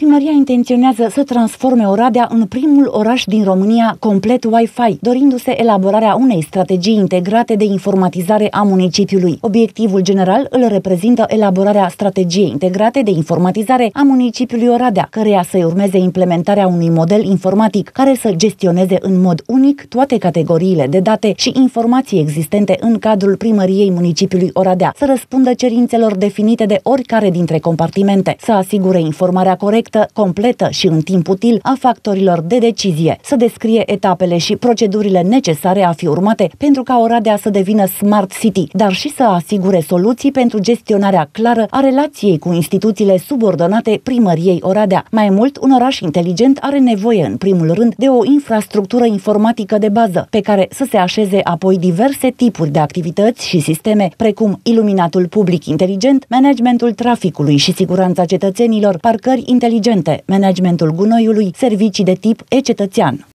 Primăria intenționează să transforme Oradea în primul oraș din România complet Wi-Fi, dorindu-se elaborarea unei strategii integrate de informatizare a municipiului. Obiectivul general îl reprezintă elaborarea strategiei integrate de informatizare a municipiului Oradea, căreia să-i urmeze implementarea unui model informatic care să gestioneze în mod unic toate categoriile de date și informații existente în cadrul primăriei municipiului Oradea, să răspundă cerințelor definite de oricare dintre compartimente, să asigure informarea corectă corectă, completă și în timp util a factorilor de decizie, să descrie etapele și procedurile necesare a fi urmate pentru ca Oradea să devină Smart City, dar și să asigure soluții pentru gestionarea clară a relației cu instituțiile subordonate primăriei Oradea. Mai mult, un oraș inteligent are nevoie, în primul rând, de o infrastructură informatică de bază, pe care să se așeze apoi diverse tipuri de activități și sisteme, precum iluminatul public inteligent, managementul traficului și siguranța cetățenilor, parcări inteligente, inteligente, managementul gunoiului, servicii de tip e-cetățean.